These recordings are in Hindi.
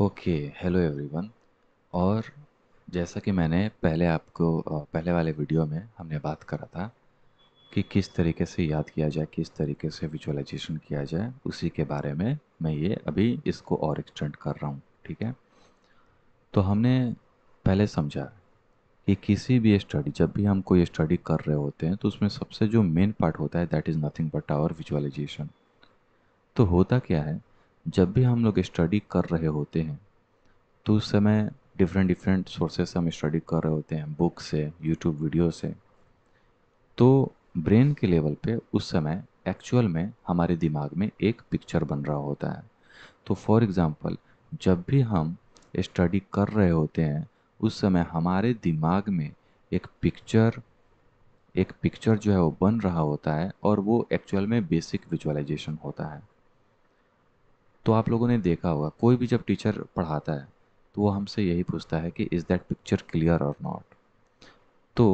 ओके हेलो एवरीवन और जैसा कि मैंने पहले आपको पहले वाले वीडियो में हमने बात करा था कि किस तरीके से याद किया जाए किस तरीके से विजुअलाइजेशन किया जाए उसी के बारे में मैं ये अभी इसको और एक्सटेंड कर रहा हूँ ठीक है तो हमने पहले समझा कि किसी भी स्टडी जब भी हम कोई स्टडी कर रहे होते हैं तो उसमें सबसे जो मेन पार्ट होता है that is nothing but our visualization तो होता क्या है जब भी हम लोग स्टडी कर रहे होते हैं तो उस समय डिफरेंट डिफरेंट सोर्सेस हम स्टडी कर रहे होते हैं बुक से यूट्यूब वीडियो से तो ब्रेन के लेवल पे उस समय एक्चुअल में हमारे दिमाग में एक पिक्चर बन रहा होता है तो फॉर एग्ज़ाम्पल जब भी हम स्टडी कर रहे होते हैं उस समय हमारे दिमाग में एक पिक्चर एक पिक्चर जो है वो बन रहा होता है और वो एक्चुअल में बेसिक विजुअलाइजेशन होता है तो आप लोगों ने देखा होगा कोई भी जब टीचर पढ़ाता है तो वो हमसे यही पूछता है कि इज़ दैट पिक्चर क्लियर और नॉट तो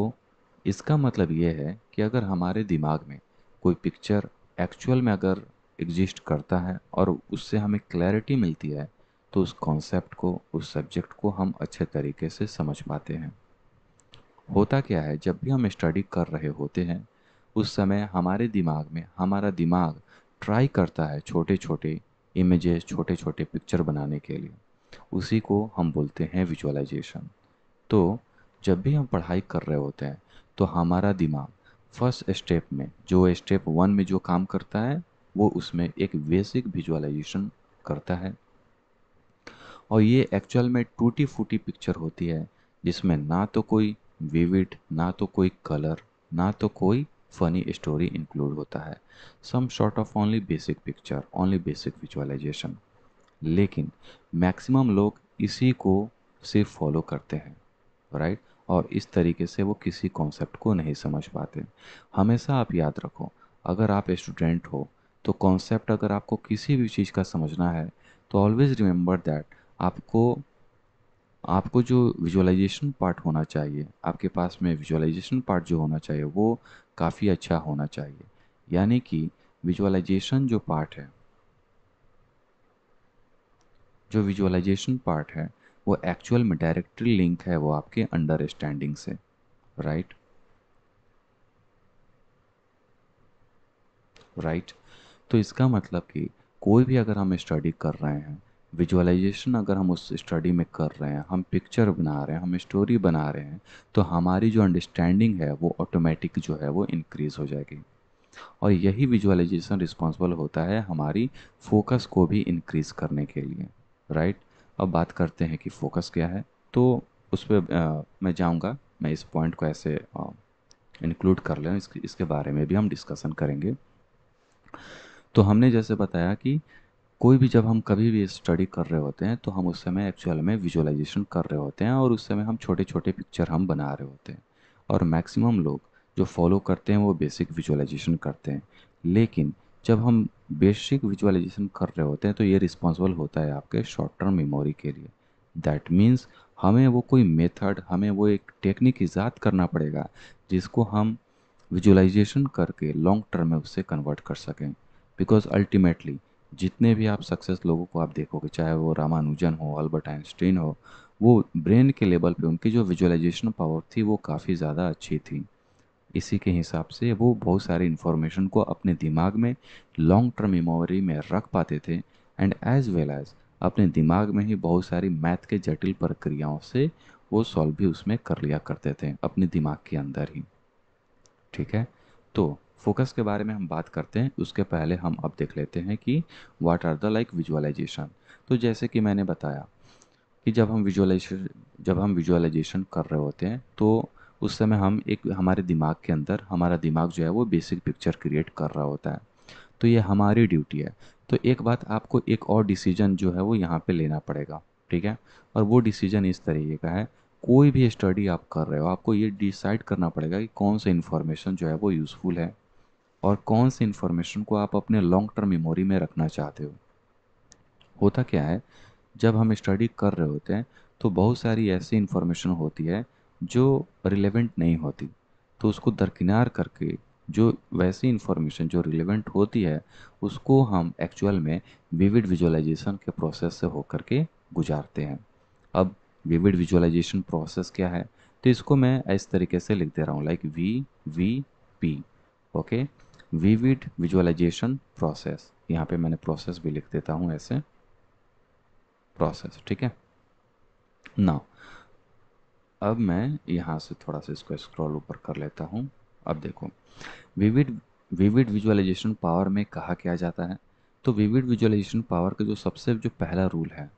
इसका मतलब ये है कि अगर हमारे दिमाग में कोई पिक्चर एक्चुअल में अगर एग्जिस्ट करता है और उससे हमें क्लैरिटी मिलती है तो उस कॉन्सेप्ट को उस सब्जेक्ट को हम अच्छे तरीके से समझ पाते हैं होता क्या है जब भी हम स्टडी कर रहे होते हैं उस समय हमारे दिमाग में हमारा दिमाग ट्राई करता है छोटे छोटे इमेजेस छोटे छोटे पिक्चर बनाने के लिए उसी को हम बोलते हैं विजुअलाइजेशन तो जब भी हम पढ़ाई कर रहे होते हैं तो हमारा दिमाग फर्स्ट स्टेप में जो स्टेप वन में जो काम करता है वो उसमें एक बेसिक विजुअलाइजेशन करता है और ये एक्चुअल में टूटी फूटी पिक्चर होती है जिसमें ना तो कोई विविड ना तो कोई कलर ना तो कोई फ़नी स्टोरी इंक्लूड होता है some sort of only basic picture only basic visualization लेकिन मैक्सिमम लोग इसी को सिर्फ फॉलो करते हैं राइट right? और इस तरीके से वो किसी कॉन्सेप्ट को नहीं समझ पाते हमेशा आप याद रखो अगर आप स्टूडेंट हो तो कॉन्सेप्ट अगर आपको किसी भी चीज़ का समझना है तो ऑलवेज़ रिमेंबर दैट आपको आपको जो विजुअलाइजेशन पार्ट होना चाहिए आपके पास में विजुअलाइजेशन पार्ट जो होना चाहिए वो काफ़ी अच्छा होना चाहिए यानी कि विजुअलाइजेशन जो पार्ट है जो विजुअलाइजेशन पार्ट है वो एक्चुअल में डायरेक्टली लिंक है वो आपके अंडरस्टैंडिंग से राइट right? Right right? तो इसका मतलब कि कोई भी अगर हम स्टडी कर रहे हैं विजुअलाइजेशन अगर हम उस स्टडी में कर रहे हैं हम पिक्चर बना रहे हैं हम स्टोरी बना रहे हैं तो हमारी जो अंडरस्टैंडिंग है वो ऑटोमेटिक जो है वो इंक्रीज़ हो जाएगी और यही विजुअलाइजेशन रिस्पॉन्सिबल होता है हमारी फोकस को भी इंक्रीज़ करने के लिए राइट अब बात करते हैं कि फोकस क्या है तो उस पर मैं जाऊँगा मैं इस पॉइंट को ऐसे इंक्लूड कर लें इसके इसके बारे में भी हम डिस्कशन करेंगे तो हमने जैसे बताया कि कोई भी जब हम कभी भी स्टडी कर रहे होते हैं तो हम उस समय एक्चुअल में विजुअलाइजेशन कर रहे होते हैं और उस समय हम छोटे छोटे पिक्चर हम बना रहे होते हैं और मैक्सिमम लोग जो फॉलो करते हैं वो बेसिक विजुअलाइजेशन करते हैं लेकिन जब हम बेसिक विजुअलाइजेशन कर रहे होते हैं तो ये रिस्पॉन्सिबल होता है आपके शॉर्ट टर्म मेमोरी के लिए दैट मीन्स हमें वो कोई मेथड हमें वो एक टेक्निक ईजाद करना पड़ेगा जिसको हम विजुअलाइजेशन करके लॉन्ग टर्म में उससे कन्वर्ट कर सकें बिकॉज अल्टीमेटली जितने भी आप सक्सेस लोगों को आप देखोगे चाहे वो रामानुजन हो अल्बर्ट आइंस्टीन हो वो ब्रेन के लेवल पे उनकी जो विजुअलाइजेशन पावर थी वो काफ़ी ज़्यादा अच्छी थी इसी के हिसाब से वो बहुत सारी इन्फॉर्मेशन को अपने दिमाग में लॉन्ग टर्म मेमोरी में रख पाते थे एंड एज वेल एज अपने दिमाग में ही बहुत सारी मैथ के जटिल प्रक्रियाओं से वो सॉल्व भी उसमें कर लिया करते थे अपने दिमाग के अंदर ही ठीक है तो फोकस के बारे में हम बात करते हैं उसके पहले हम अब देख लेते हैं कि what are the like visualization तो जैसे कि मैंने बताया कि जब हम विजुअलाइजेशन जब हम विजुअलाइजेशन कर रहे होते हैं तो उस समय हम एक हमारे दिमाग के अंदर हमारा दिमाग जो है वो बेसिक पिक्चर क्रिएट कर रहा होता है तो ये हमारी ड्यूटी है तो एक बात आपको एक और डिसीजन जो है वो यहाँ पे लेना पड़ेगा ठीक है और वो डिसीजन इस तरीके का है कोई भी स्टडी आप कर रहे हो आपको ये डिसाइड करना पड़ेगा कि कौन सा इन्फॉर्मेशन जो है वो यूज़फुल है और कौन सी इन्फॉर्मेशन को आप अपने लॉन्ग टर्म मेमोरी में रखना चाहते हो होता क्या है जब हम स्टडी कर रहे होते हैं तो बहुत सारी ऐसी इन्फॉर्मेशन होती है जो रिलेवेंट नहीं होती तो उसको दरकिनार करके जो वैसी इन्फॉर्मेशन जो रिलेवेंट होती है उसको हम एक्चुअल में विविड विजुअलाइजेशन के प्रोसेस से होकर के गुजारते हैं अब विविड विजुअलाइजेशन प्रोसेस क्या है तो इसको मैं इस तरीके से लिख दे रहा हूँ like V V P okay vivid visualization process यहाँ पे मैंने प्रोसेस भी लिख देता हूँ ऐसे प्रोसेस ठीक है ना अब मैं यहाँ से थोड़ा सा इसको स्क्रॉल ऊपर कर लेता हूँ अब देखो विविड विविड विजुअलाइजेशन पावर में कहा क्या जाता है तो विविड विजुअलाइजेशन पावर का जो सबसे जो पहला रूल है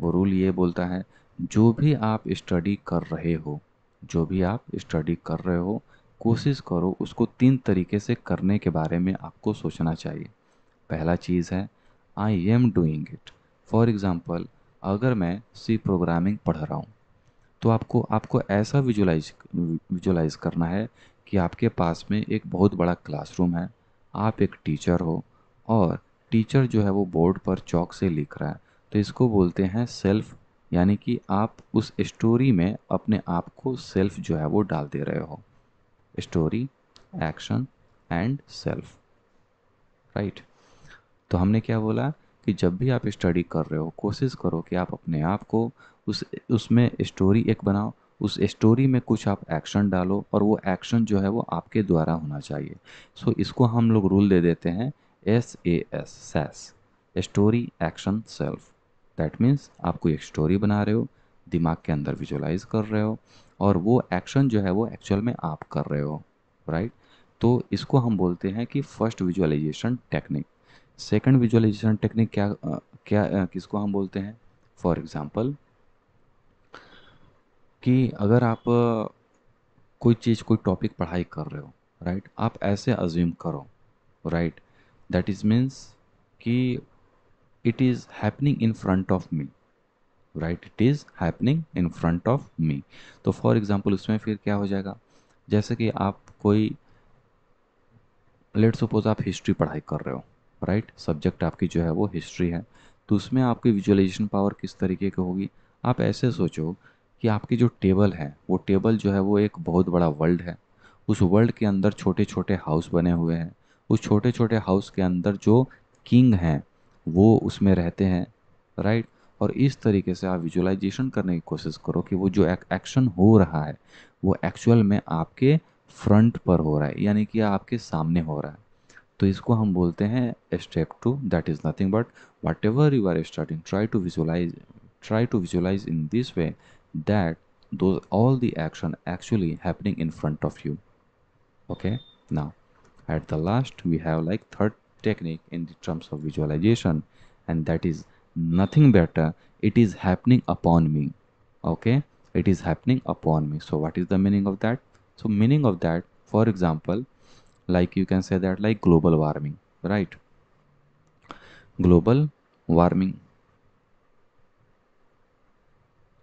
वो रूल ये बोलता है जो भी आप स्टडी कर रहे हो जो भी आप स्टडी कर रहे हो कोशिश करो उसको तीन तरीके से करने के बारे में आपको सोचना चाहिए पहला चीज़ है I am doing it for example अगर मैं सी प्रोग्रामिंग पढ़ रहा हूँ तो आपको आपको ऐसा विजुलाइज विजुलाइज करना है कि आपके पास में एक बहुत बड़ा क्लासरूम है आप एक टीचर हो और टीचर जो है वो बोर्ड पर चौक से लिख रहा है तो इसको बोलते हैं सेल्फ यानी कि आप उस स्टोरी में अपने आप को सेल्फ जो है वो डाल दे रहे हो story action and self right तो हमने क्या बोला कि जब भी आप स्टडी कर रहे हो कोशिश करो कि आप अपने आप को उस उसमें स्टोरी एक बनाओ उस स्टोरी में कुछ आप एक्शन डालो और वो एक्शन जो है वो आपके द्वारा होना चाहिए सो so, इसको हम लोग रूल दे देते हैं एस ए एस सेस story action self that means आप कोई एक स्टोरी बना रहे हो दिमाग के अंदर विजुलाइज कर रहे हो और वो एक्शन जो है वो एक्चुअल में आप कर रहे हो राइट तो इसको हम बोलते हैं कि first visualization technique second visualization technique क्या क्या किसको हम बोलते हैं फॉर एग्जांपल कि अगर आप कोई चीज़ कोई टॉपिक पढ़ाई कर रहे हो राइट आप ऐसे अज्यूम करो राइट दैट इज़ मीन्स कि it is happening in front of me right it is happening in front of me तो फॉर एग्जाम्पल उसमें फिर क्या हो जाएगा जैसे कि आप कोई लेट सपोज आप हिस्ट्री पढ़ाई कर रहे हो राइट right? सब्जेक्ट आपकी जो है वो हिस्ट्री है तो उसमें आपकी विजुअलाइजेशन पावर किस तरीके की होगी आप ऐसे सोचो कि आपकी जो टेबल है वो टेबल जो है वो एक बहुत बड़ा वर्ल्ड है उस वर्ल्ड के अंदर छोटे छोटे हाउस बने हुए हैं उस छोटे छोटे हाउस के अंदर जो किंग हैं वो उसमें रहते हैं राइट और इस तरीके से आप विजुअलाइजेशन करने की कोशिश करो कि वो जो एक्शन हो रहा है वो एक्चुअल में आपके फ्रंट पर हो रहा है यानी कि आपके सामने हो रहा है तो इसको हम बोलते हैं step two that is nothing but whatever you are starting try to visualize try to visualize in this way that though all the action actually happening in front of you okay now at the last we have like third technique in the terms of visualization and that nothing better it is happening upon me okay it is happening upon me so what is the meaning of that so meaning of that for example like you can say that like global warming right global warming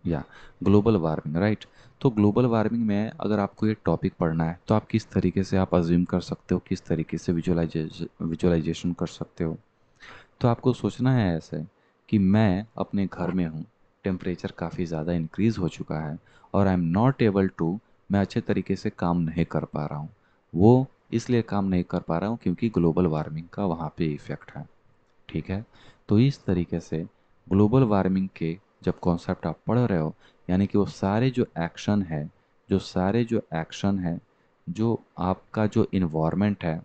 या ग्लोबल वार्मिंग राइट तो ग्लोबल वार्मिंग में अगर आपको ये टॉपिक पढ़ना है तो आप किस तरीके से आप अज्यूम कर सकते हो किस तरीके से विजुअलाइजेशन विजुअलाइजेशन कर सकते हो तो आपको सोचना है ऐसे कि मैं अपने घर में हूँ टेम्परेचर काफ़ी ज़्यादा इंक्रीज़ हो चुका है और I am not able to मैं अच्छे तरीके से काम नहीं कर पा रहा हूँ वो इसलिए काम नहीं कर पा रहा हूँ क्योंकि ग्लोबल वार्मिंग का वहाँ पे इफ़ेक्ट है ठीक है तो इस तरीके से ग्लोबल वार्मिंग के जब कॉन्सेप्ट आप पढ़ रहे हो यानी कि वो सारे जो एक्शन है जो सारे जो एक्शन है जो आपका जो इन्वामेंट है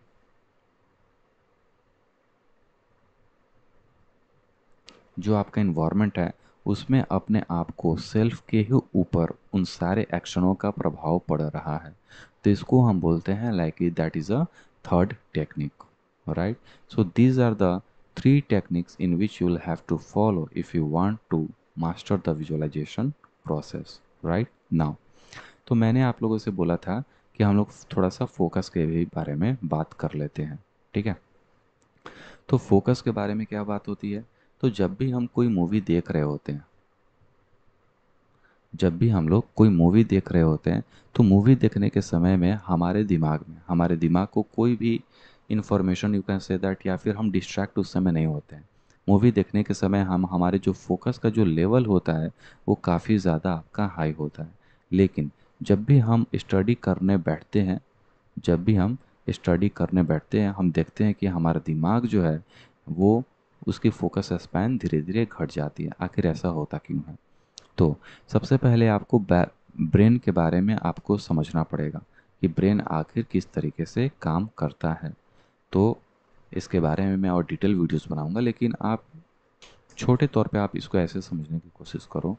जो आपका इन्वायरमेंट है उसमें अपने आप को सेल्फ के ही ऊपर उन सारे एक्शनों का प्रभाव पड़ रहा है तो इसको हम बोलते हैं like that is a third technique right so these are the three techniques in which you will have to follow if you want to master the visualization process right now तो मैंने आप लोगों से बोला था कि हम लोग थोड़ा सा फोकस के भी बारे में बात कर लेते हैं ठीक है तो फोकस के बारे में क्या बात होती है तो जब भी हम कोई मूवी देख रहे होते हैं जब भी हम लोग कोई मूवी देख रहे होते हैं तो मूवी देखने के समय में हमारे दिमाग में हमारे दिमाग को कोई भी information you can say that या फिर हम डिस्ट्रैक्ट उस समय नहीं होते हैं मूवी देखने के समय हम हमारे जो फोकस का जो लेवल होता है वो काफ़ी ज़्यादा आपका हाई होता है लेकिन जब भी हम स्टडी करने बैठते हैं जब भी हम स्टडी करने बैठते हैं हम देखते हैं कि हमारा दिमाग जो है वो उसकी फोकस स्पैन धीरे धीरे घट जाती है आखिर ऐसा होता क्यों है तो सबसे पहले आपको ब्रेन के बारे में आपको समझना पड़ेगा कि ब्रेन आखिर किस तरीके से काम करता है तो इसके बारे में मैं और डिटेल वीडियोस बनाऊंगा लेकिन आप छोटे तौर पे आप इसको ऐसे समझने की कोशिश करो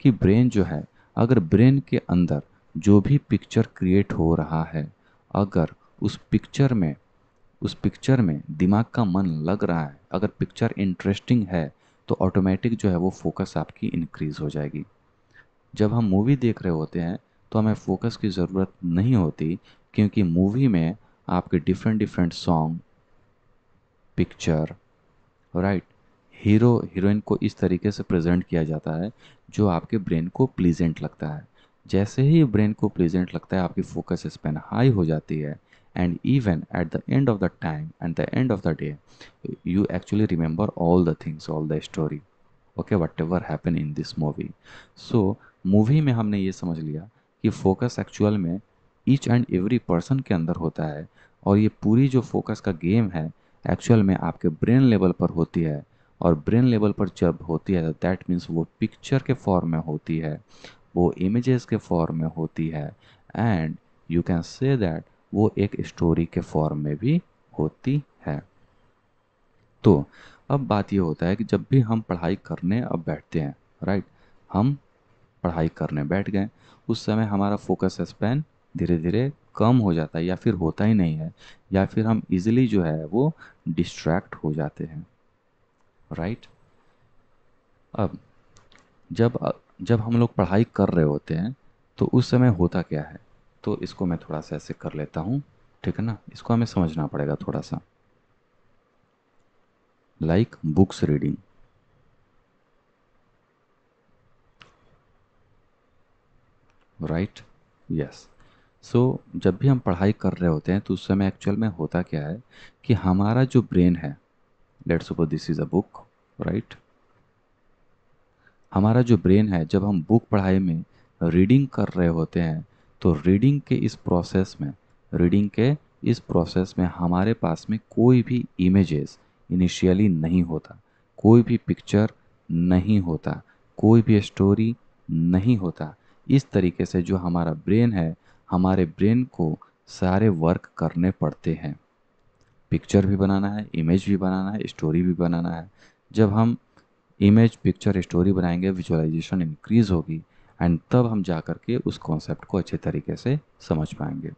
कि ब्रेन जो है अगर ब्रेन के अंदर जो भी पिक्चर क्रिएट हो रहा है अगर उस पिक्चर में उस पिक्चर में दिमाग का मन लग रहा है अगर पिक्चर इंटरेस्टिंग है तो ऑटोमेटिक जो है वो फोकस आपकी इंक्रीज़ हो जाएगी जब हम मूवी देख रहे होते हैं तो हमें फोकस की ज़रूरत नहीं होती क्योंकि मूवी में आपके different different song picture right hero heroine को इस तरीके से प्रेजेंट किया जाता है जो आपके ब्रेन को प्लीजेंट लगता है जैसे ही ब्रेन को प्लीजेंट लगता है आपकी फोकस स्पेन हाई हो जाती है and even at the end of the time and the end of the day you actually remember all the things all the story okay whatever happen in this movie so movie में हमने ये समझ लिया कि फोकस एक्चुअल में ईच एंड एवरी पर्सन के अंदर होता है और ये पूरी जो फोकस का गेम है एक्चुअल में आपके ब्रेन लेवल पर होती है और ब्रेन लेवल पर जब होती है दैट मीन्स वो पिक्चर के फॉर्म में होती है वो इमेजेस के फॉर्म में होती है and you can say that वो एक स्टोरी के फॉर्म में भी होती है तो अब बात ये होता है कि जब भी हम पढ़ाई करने अब बैठते हैं राइट हम पढ़ाई करने बैठ गए उस समय हमारा फोकस स्पेन धीरे धीरे कम हो जाता है या फिर होता ही नहीं है या फिर हम इजिली जो है वो डिस्ट्रैक्ट हो जाते हैं राइट अब जब जब हम लोग पढ़ाई कर रहे होते हैं तो उस समय होता क्या है तो इसको मैं थोड़ा सा ऐसे कर लेता हूँ ठीक है ना इसको हमें समझना पड़ेगा थोड़ा सा like books reading right yes so जब भी हम पढ़ाई कर रहे होते हैं तो उस समय एक्चुअल में होता क्या है कि हमारा जो ब्रेन है let suppose this is a book right हमारा जो ब्रेन है जब हम बुक पढ़ाई में रीडिंग कर रहे होते हैं तो रीडिंग के इस प्रोसेस में रीडिंग के इस प्रोसेस में हमारे पास में कोई भी इमेजेस इनिशियली नहीं होता कोई भी पिक्चर नहीं होता कोई भी स्टोरी नहीं होता इस तरीके से जो हमारा ब्रेन है हमारे ब्रेन को सारे वर्क करने पड़ते हैं पिक्चर भी बनाना है इमेज भी बनाना है स्टोरी भी बनाना है जब हम इमेज पिक्चर स्टोरी बनाएंगे विजुअलाइजेशन इंक्रीज़ होगी एंड तब हम जा कर के उस कॉन्सेप्ट को अच्छे तरीके से समझ पाएंगे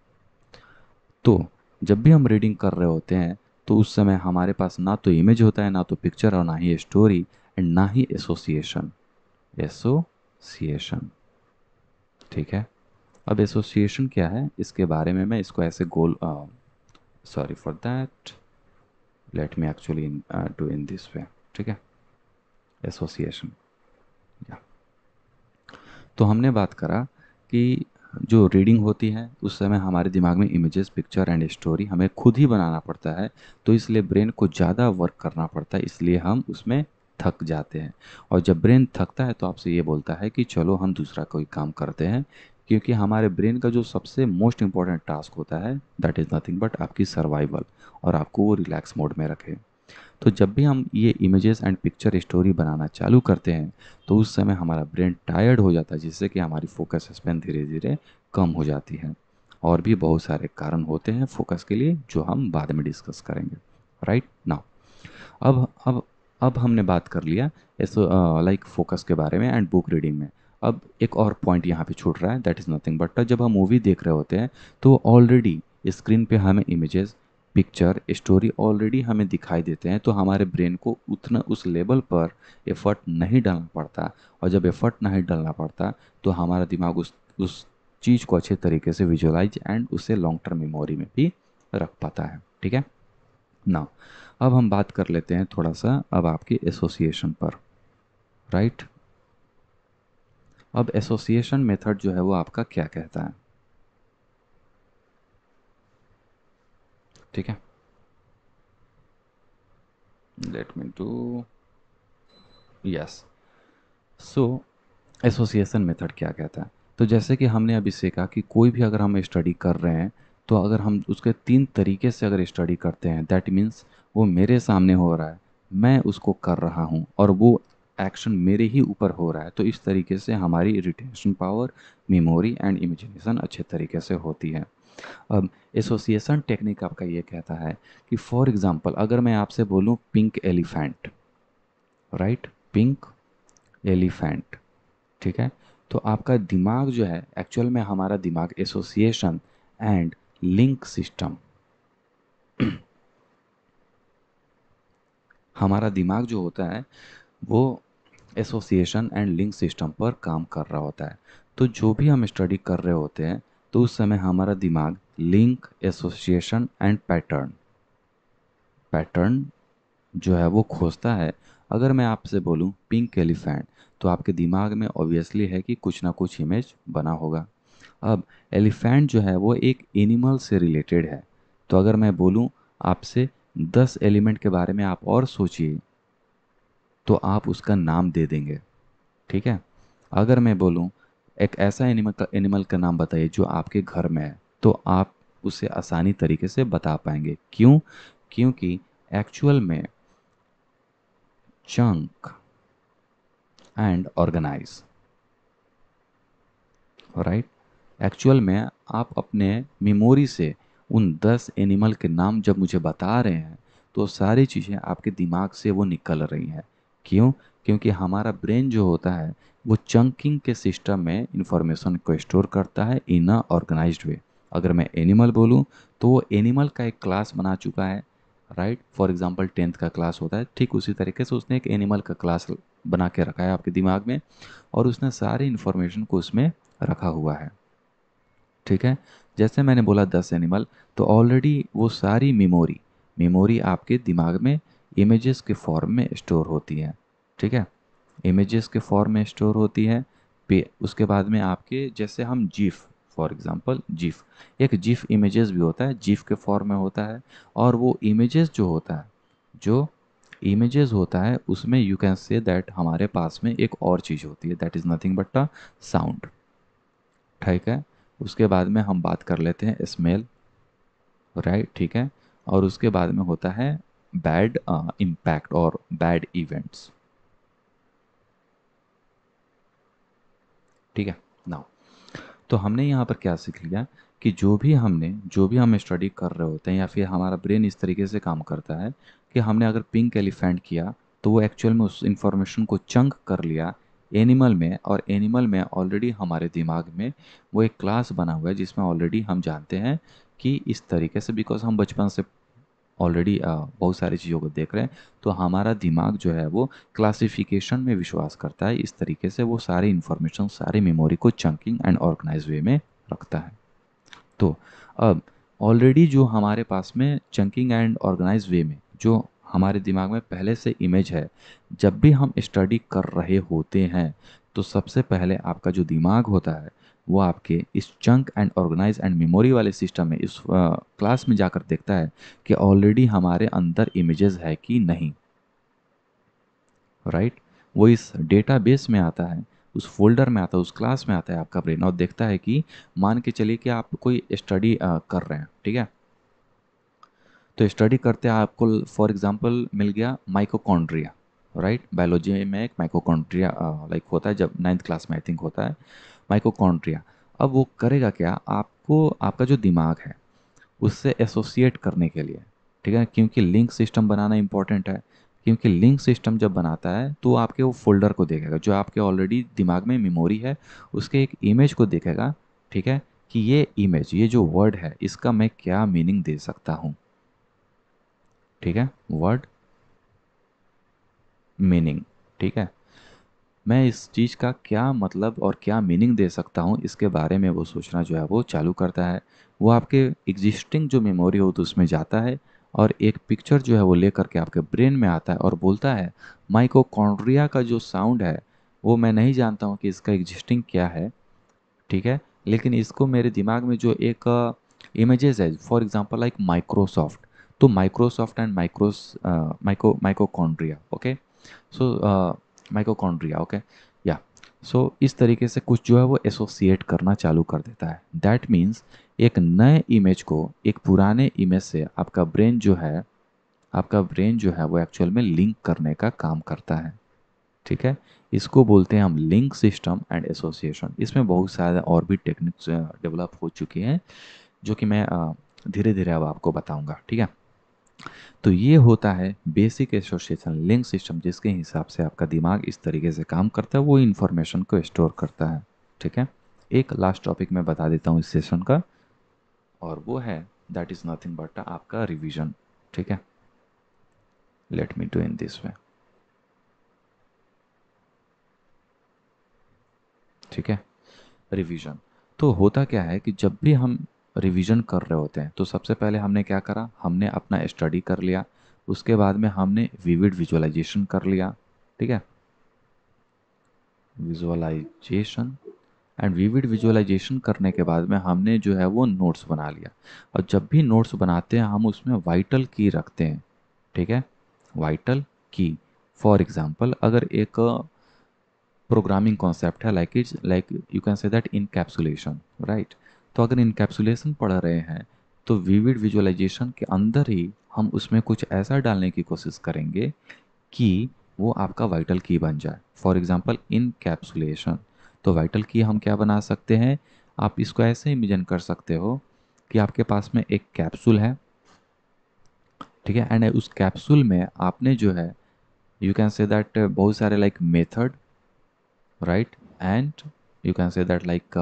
तो जब भी हम रीडिंग कर रहे होते हैं तो उस समय हमारे पास ना तो इमेज होता है ना तो पिक्चर और ना ही स्टोरी एंड ना ही एसोसिएशन एसोसिएशन ठीक है अब एसोसिएशन क्या है इसके बारे में मैं इसको ऐसे गोल sorry for that let me actually do in this way ठीक है एसोसिएशन तो हमने बात करा कि जो रीडिंग होती है उस समय हमारे दिमाग में इमेजेस पिक्चर एंड स्टोरी हमें खुद ही बनाना पड़ता है तो इसलिए ब्रेन को ज़्यादा वर्क करना पड़ता है इसलिए हम उसमें थक जाते हैं और जब ब्रेन थकता है तो आपसे ये बोलता है कि चलो हम दूसरा कोई काम करते हैं क्योंकि हमारे ब्रेन का जो सबसे मोस्ट इम्पॉर्टेंट टास्क होता है दैट इज़ नथिंग बट आपकी सर्वाइवल और आपको वो रिलैक्स मोड में रखे तो जब भी हम ये इमेजेस एंड पिक्चर स्टोरी बनाना चालू करते हैं तो उस समय हमारा ब्रेन टायर्ड हो जाता है जिससे कि हमारी फोकस स्पेन धीरे धीरे कम हो जाती है और भी बहुत सारे कारण होते हैं फोकस के लिए जो हम बाद में डिस्कस करेंगे राइट नाउ अब अब अब हमने बात कर लिया इस लाइक फोकस के बारे में एंड बुक रीडिंग में अब एक और पॉइंट यहाँ पे छूट रहा है दैट इज़ नथिंग बट जब हम मूवी देख रहे होते हैं तो ऑलरेडी स्क्रीन पे हमें इमेजेस पिक्चर स्टोरी ऑलरेडी हमें दिखाई देते हैं तो हमारे ब्रेन को उतना उस लेवल पर एफर्ट नहीं डालना पड़ता और जब एफर्ट नहीं डालना पड़ता तो हमारा दिमाग उस उस चीज़ को अच्छे तरीके से विजुअलाइज एंड उसे लॉन्ग टर्म मेमोरी में भी रख पाता है ठीक है ना अब हम बात कर लेते हैं थोड़ा सा अब आपके एसोसिएशन पर राइट अब एसोसिएशन मेथड जो है वो आपका क्या कहता है ठीक है let me do yes so association method क्या कहता है तो जैसे कि हमने अभी सीखा कि कोई भी अगर हम स्टडी कर रहे हैं तो अगर हम उसके तीन तरीके से अगर स्टडी करते हैं दैट मीन्स वो मेरे सामने हो रहा है मैं उसको कर रहा हूँ और वो एक्शन मेरे ही ऊपर हो रहा है तो इस तरीके से हमारी retention power memory and imagination अच्छे तरीके से होती है अब एसोसिएशन टेक्निक आपका ये कहता है कि फॉर एग्जांपल अगर मैं आपसे बोलूं pink elephant right pink elephant ठीक है तो आपका दिमाग जो है एक्चुअल में हमारा दिमाग एसोसिएशन एंड लिंक सिस्टम हमारा दिमाग जो होता है वो एसोसिएशन एंड लिंक सिस्टम पर काम कर रहा होता है तो जो भी हम स्टडी कर रहे होते हैं तो उस समय हमारा दिमाग link association and pattern pattern जो है वो खोजता है अगर मैं आपसे बोलूं पिंक एलिफेंट तो आपके दिमाग में ऑब्वियसली है कि कुछ ना कुछ इमेज बना होगा अब एलिफेंट जो है वो एक एनिमल से रिलेटेड है तो अगर मैं बोलूं आपसे दस एलिमेंट के बारे में आप और सोचिए तो आप उसका नाम दे देंगे ठीक है अगर मैं बोलूं एक ऐसा एनिमल का एनिमल का नाम बताइए जो आपके घर में है तो आप उसे आसानी तरीके से बता पाएंगे क्यों क्योंकि एक्चुअल में chunk and organize right actual में आप अपने मेमोरी से उन दस एनिमल के नाम जब मुझे बता रहे हैं तो सारी चीज़ें आपके दिमाग से वो निकल रही हैं क्यों क्योंकि हमारा ब्रेन जो होता है वो चंकिंग के सिस्टम में इंफॉर्मेशन को स्टोर करता है इन अ ऑर्गेनाइज वे अगर मैं एनिमल बोलूँ तो वो एनिमल का एक क्लास बना चुका है राइट फॉर एग्ज़ाम्पल टेंथ का क्लास होता है ठीक उसी तरीके से उसने एक एनिमल का क्लास बना के रखा है आपके दिमाग में और उसने सारी इन्फॉर्मेशन को उसमें रखा हुआ है ठीक है जैसे मैंने बोला दस एनिमल तो ऑलरेडी वो सारी मेमोरी मेमोरी आपके दिमाग में इमेजेस के फॉर्म में स्टोर होती है ठीक है इमेजेस के फॉर्म में स्टोर होती है पे उसके बाद में आपके जैसे हम जीफ फॉर एग्ज़ाम्पल जीफ एक जीफ इमेजेस भी होता है जीफ के फॉर्म में होता है और वो इमेजेस जो होता है जो इमेजेस होता है उसमें यू कैन से दैट हमारे पास में एक और चीज़ होती है that is nothing but a sound ठीक है उसके बाद में हम बात कर लेते हैं स्मेल राइट ठीक है और उसके बाद में होता है बैड इम्पैक्ट uh, और बैड इवेंट्स ठीक है नाउ तो हमने यहाँ पर क्या सीख लिया कि जो भी हमने जो भी हम स्टडी कर रहे होते हैं या फिर हमारा ब्रेन इस तरीके से काम करता है कि हमने अगर पिंक एलिफेंट किया तो वो एक्चुअल में उस इन्फॉर्मेशन को चंक कर लिया एनिमल में और एनिमल में ऑलरेडी हमारे दिमाग में वो एक क्लास बना हुआ है जिसमें ऑलरेडी हम जानते हैं कि इस तरीके से बिकॉज हम बचपन से ऑलरेडी uh, बहुत सारी चीज़ों को देख रहे हैं तो हमारा दिमाग जो है वो क्लासिफिकेशन में विश्वास करता है इस तरीके से वो सारे इन्फॉर्मेशन सारी मेमोरी को चंकिंग एंड ऑर्गेनाइज वे में रखता है तो अब ऑलरेडी जो हमारे पास में चंकिंग एंड ऑर्गेनाइज वे में जो हमारे दिमाग में पहले से इमेज है जब भी हम स्टडी कर रहे होते हैं तो सबसे पहले आपका जो दिमाग होता है वो आपके इस chunk and organize and memory वाले सिस्टम में इस क्लास में जाकर देखता है कि ऑलरेडी हमारे अंदर इमेजेस है कि नहीं राइट right? वो इस डेटाबेस में आता है उस फोल्डर में आता है उस क्लास में आता है आपका ब्रेन और देखता है कि मान के चलिए कि आप कोई स्टडी कर रहे हैं ठीक है तो स्टडी करते हैं आपको फॉर एग्जांपल मिल गया माइकोकॉन्ड्रिया राइट बायोलॉजी में एक माइकोकॉन्ड्रिया लाइक होता है जब नाइन्थ क्लास में आई थिंक होता है माइकोकॉन्ड्रिया अब वो करेगा क्या आपको आपका जो दिमाग है उससे एसोसिएट करने के लिए ठीक है क्योंकि लिंक सिस्टम बनाना इंपॉर्टेंट है क्योंकि लिंक सिस्टम जब बनाता है तो आपके वो फोल्डर को देखेगा जो आपके ऑलरेडी दिमाग में मेमोरी है उसके एक इमेज को देखेगा ठीक है कि ये इमेज ये जो वर्ड है इसका मैं क्या मीनिंग दे सकता हूँ ठीक है वर्ड मीनिंग ठीक है मैं इस चीज़ का क्या मतलब और क्या मीनिंग दे सकता हूँ इसके बारे में वो सोचना जो है वो चालू करता है वो आपके एग्जिस्टिंग जो मेमोरी हो तो उसमें जाता है और एक पिक्चर जो है वो ले करके आपके ब्रेन में आता है और बोलता है माइकोकॉन्ड्रिया का जो साउंड है वो मैं नहीं जानता हूँ कि इसका एग्जिस्टिंग क्या है ठीक है लेकिन इसको मेरे दिमाग में जो एक इमेजेस है फॉर एग्जांपल लाइक माइक्रोसॉफ्ट तो माइक्रोसॉफ्ट एंड माइक्रोस माइको mitochondria okay so mitochondria okay या सो इस तरीके से कुछ जो है वो एसोसिएट करना चालू कर देता है दैट मीन्स एक नए इमेज को एक पुराने इमेज से आपका ब्रेन जो है आपका ब्रेन जो है वो एक्चुअल में लिंक करने का काम करता है ठीक है इसको बोलते हैं हम लिंक सिस्टम एंड एसोसिएशन इसमें बहुत सारे और भी टेक्निक्स डेवलप uh, हो चुकी हैं जो कि मैं uh, धीरे धीरे अब आपको बताऊंगा ठीक है तो ये होता है बेसिक एसोसिएशन लिंक सिस्टम जिसके हिसाब से आपका दिमाग इस तरीके से काम करता है वो इन्फॉर्मेशन को स्टोर करता है ठीक है एक लास्ट टॉपिक मैं बता देता हूँ इस सेशन का और वो है दैट इज़ नथिंग बट आपका रिविजन ठीक है let me do in this way ठीक है रिवीजन तो होता क्या है कि जब भी हम रिवीजन कर रहे होते हैं तो सबसे पहले हमने क्या करा हमने अपना स्टडी कर लिया उसके बाद में हमने विविड विजुअलाइजेशन कर लिया ठीक है विजुअलाइजेशन एंड विविड विजुअलाइजेशन करने के बाद में हमने जो है वो नोट्स बना लिया और जब भी नोट्स बनाते हैं हम उसमें वाइटल की रखते हैं ठीक है वाइटल की फॉर एग्जाम्पल अगर एक प्रोग्रामिंग कॉन्सेप्ट है like it's like you can say that encapsulation right तो अगर इनकेप्सुलेशन पढ़ रहे हैं तो विविड विजुअलाइजेशन के अंदर ही हम उसमें कुछ ऐसा डालने की कोशिश करेंगे कि वो आपका वाइटल की बन जाए फॉर एग्ज़ाम्पल कैप्सुलेशन तो वाइटल की हम क्या बना सकते हैं आप इसको ऐसे इमेजन कर सकते हो कि आपके पास में एक कैप्सूल है ठीक है एंड उस कैप्सूल में आपने जो है यू कैन से दैट बहुत सारे like method right and you can say that like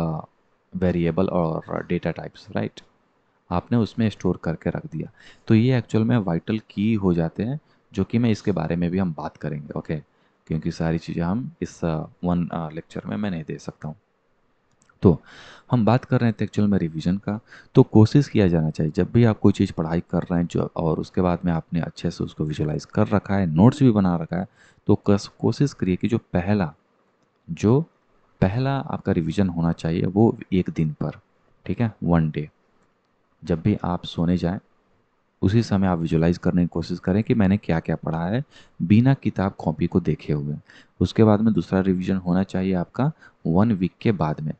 variable और डेटा टाइप्स राइट आपने उसमें स्टोर करके रख दिया तो ये एक्चुअल में वाइटल की हो जाते हैं जो कि मैं इसके बारे में भी हम बात करेंगे ओके क्योंकि सारी चीज़ें हम इस वन uh, लेक्चर uh, में मैं नहीं दे सकता हूँ तो हम बात कर रहे थे एक्चुअल में रिवीजन का तो कोशिश किया जाना चाहिए जब भी आप कोई चीज़ पढ़ाई कर रहे हैं जो और उसके बाद में आपने अच्छे से उसको विजुलाइज कर रखा है नोट्स भी बना रखा है तो कोशिश करिए कि जो पहला जो पहला आपका रिवीजन होना चाहिए वो एक दिन पर ठीक है वन डे जब भी आप सोने जाएं उसी समय आप विजुलाइज करने की कोशिश करें कि मैंने क्या क्या पढ़ा है बिना किताब कॉपी को देखे हुए उसके बाद में दूसरा रिवीजन होना चाहिए आपका वन वीक के बाद में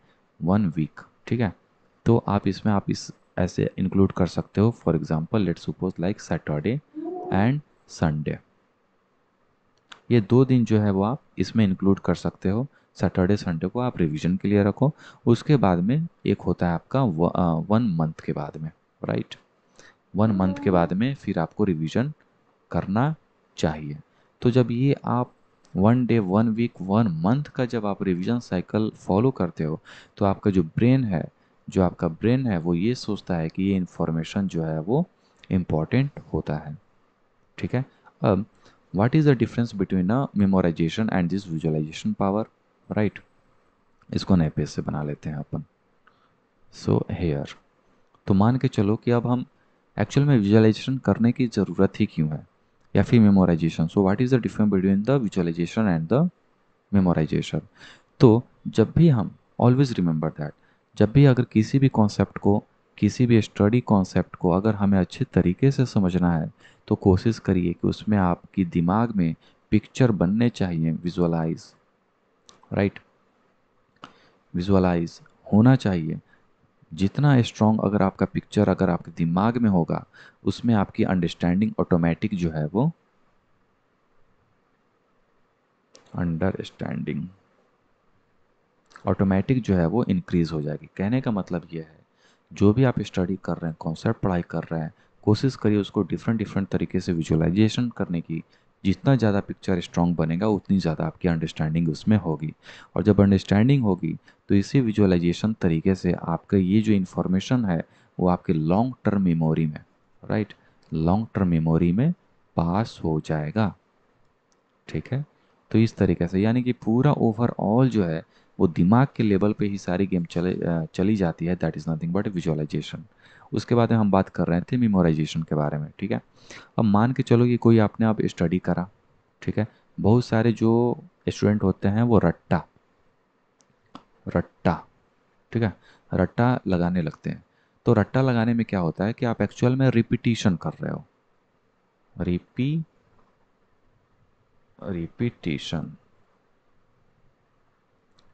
वन वीक ठीक है तो आप इसमें आप इस ऐसे इंक्लूड कर सकते हो for example let suppose like Saturday and Sunday ये दो दिन जो है वो आप इसमें इंक्लूड कर सकते हो सैटरडे संडे को आप रिवीजन के लिए रखो उसके बाद में एक होता है आपका वन मंथ के बाद में राइट वन मंथ के बाद में फिर आपको रिवीजन करना चाहिए तो जब ये आप one day one week one month का जब आप रिवीजन साइकिल फॉलो करते हो तो आपका जो ब्रेन है जो आपका ब्रेन है वो ये सोचता है कि ये इन्फॉर्मेशन जो है वो इम्पॉर्टेंट होता है ठीक है अब what is the difference between a memorization and this visualization power right इसको नए पेज से बना लेते हैं अपन सो so, हेयर तो मान के चलो कि अब हम एक्चुअल में विजुअलाइजेशन करने की ज़रूरत ही क्यों है या फिर memorization so what is the difference between the visualization and the memorization तो जब भी हम ऑलवेज रिमेंबर दैट जब भी अगर किसी भी कॉन्सेप्ट को किसी भी स्टडी कॉन्सेप्ट को अगर हमें अच्छे तरीके से समझना है तो कोशिश करिए कि उसमें आपकी दिमाग में पिक्चर बनने चाहिए विजुअलाइज राइट विजुअलाइज होना चाहिए जितना स्ट्रॉन्ग अगर आपका पिक्चर अगर आपके दिमाग में होगा उसमें आपकी अंडरस्टैंडिंग ऑटोमेटिक जो है वो अंडरस्टैंडिंग ऑटोमेटिक जो है वो इंक्रीज़ हो जाएगी कहने का मतलब ये है जो भी आप स्टडी कर रहे हैं कॉन्सेप्ट पढ़ाई कर रहे हैं कोशिश करिए उसको डिफरेंट डिफरेंट तरीके से विजुअलाइजेशन करने की जितना ज़्यादा पिक्चर स्ट्रॉन्ग बनेगा उतनी ज़्यादा आपकी अंडरस्टैंडिंग उसमें होगी और जब अंडरस्टैंडिंग होगी तो इसी विजुअलाइजेशन तरीके से आपका ये जो इन्फॉर्मेशन है वो आपके लॉन्ग टर्म मेमोरी में राइट लॉन्ग टर्म मेमोरी में पास हो जाएगा ठीक है तो इस तरीके से यानी कि पूरा ओवरऑल जो है वो दिमाग के लेवल पे ही सारी गेम चले चली जाती है that is nothing but visualization उसके बाद हम बात कर रहे थे मेमोराइजेशन के बारे में ठीक है अब मान के चलो कि कोई आपने आप स्टडी करा ठीक है बहुत सारे जो स्टूडेंट होते हैं वो रट्टा रट्टा ठीक है रट्टा लगाने लगते हैं तो रट्टा लगाने में क्या होता है कि आप एक्चुअल में रिपीटिशन कर रहे हो रिपी रिपीटिशन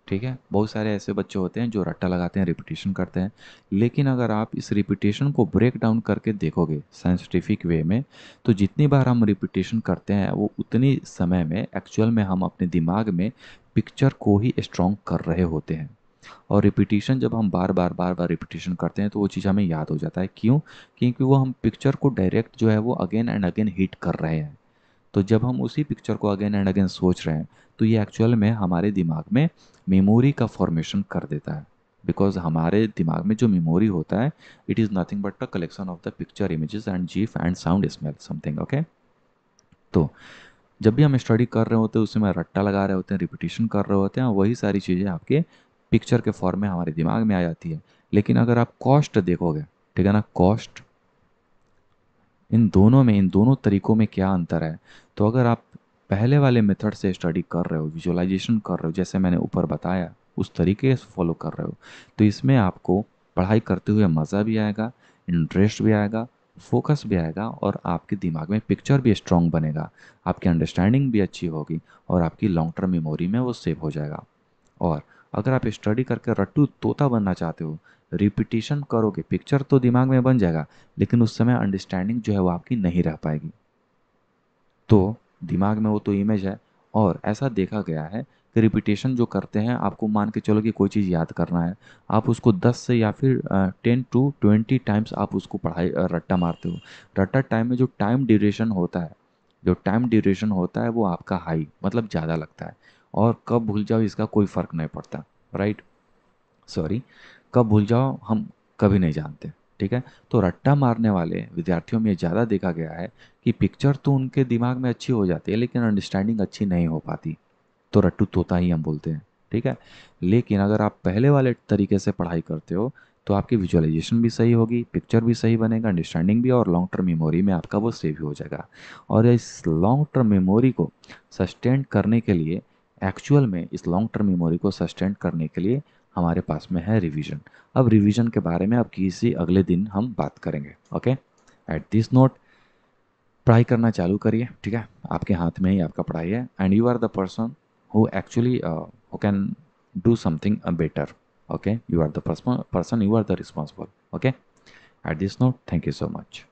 ठीक है बहुत सारे ऐसे बच्चे होते हैं जो रट्टा लगाते हैं रिपीटेशन करते हैं लेकिन अगर आप इस रिपीटेशन को ब्रेक डाउन करके देखोगे साइंटिफिक वे में तो जितनी बार हम रिपीटेशन करते हैं वो उतनी समय में एक्चुअल में हम अपने दिमाग में पिक्चर को ही स्ट्रॉन्ग कर रहे होते हैं और रिपीटेशन जब हम बार बार बार बार रिपीटेशन करते हैं तो वो चीज़ हमें याद हो जाता है क्यों क्योंकि वो हम पिक्चर को डायरेक्ट जो है वो अगेन एंड अगेन हिट कर रहे हैं तो जब हम उसी पिक्चर को अगेन एंड अगेन सोच रहे हैं तो ये एक्चुअल में हमारे दिमाग में मेमोरी का फॉर्मेशन कर देता है बिकॉज हमारे दिमाग में जो मेमोरी होता है it is nothing but a collection of the picture images and GIF and sound smell something okay तो जब भी हम स्टडी कर रहे होते हैं उसमें रट्टा लगा रहे होते हैं रिपीटिशन कर रहे होते हैं वही सारी चीज़ें आपके पिक्चर के फॉर्म में हमारे दिमाग में आ जाती है लेकिन अगर आप कॉस्ट देखोगे ठीक है ना कॉस्ट इन दोनों में इन दोनों तरीकों में क्या अंतर है तो अगर आप पहले वाले मेथड से स्टडी कर रहे हो विजुअलाइजेशन कर रहे हो जैसे मैंने ऊपर बताया उस तरीके से फॉलो कर रहे हो तो इसमें आपको पढ़ाई करते हुए मज़ा भी आएगा इंटरेस्ट भी आएगा फोकस भी आएगा और आपके दिमाग में पिक्चर भी स्ट्रॉन्ग बनेगा आपकी अंडरस्टैंडिंग भी अच्छी होगी और आपकी लॉन्ग टर्म मेमोरी में वो सेव हो जाएगा और अगर आप स्टडी करके रट्टू तोता बनना चाहते हो रिपीटिशन करोगे पिक्चर तो दिमाग में बन जाएगा लेकिन उस समय अंडरस्टैंडिंग जो है वो आपकी नहीं रह पाएगी तो दिमाग में वो तो इमेज है और ऐसा देखा गया है कि रिपीटेशन जो करते हैं आपको मान के चलो कि कोई चीज़ याद करना है आप उसको 10 से या फिर टेन टू ट्वेंटी टाइम्स आप उसको पढ़ाई रट्टा मारते हो रट्टा टाइम में जो टाइम ड्यूरेशन होता है जो टाइम ड्यूरेशन होता है वो आपका हाई मतलब ज़्यादा लगता है और कब भूल जाओ इसका कोई फ़र्क नहीं पड़ता राइट सॉरी कब भूल जाओ हम कभी नहीं जानते ठीक है तो रट्टा मारने वाले विद्यार्थियों में ज़्यादा देखा गया है कि पिक्चर तो उनके दिमाग में अच्छी हो जाती है लेकिन अंडरस्टैंडिंग अच्छी नहीं हो पाती तो रट्टू तोता ही हम बोलते हैं ठीक है लेकिन अगर आप पहले वाले तरीके से पढ़ाई करते हो तो आपकी विजुअलाइजेशन भी सही होगी पिक्चर भी सही बनेगा अंडरस्टैंडिंग भी और लॉन्ग टर्म मेमोरी में आपका वो सेव हो जाएगा और इस लॉन्ग टर्म मेमोरी को सस्टेंड करने के लिए एक्चुअल में इस लॉन्ग टर्म मेमोरी को सस्टेंड करने के लिए हमारे पास में है रिवीजन अब रिवीजन के बारे में अब किसी अगले दिन हम बात करेंगे ओके एट दिस नोट पढ़ाई करना चालू करिए ठीक है आपके हाथ में ही आपका पढ़ाई है and you are the person who actually who can do something better okay you are the person you are the responsible okay at this note thank you so much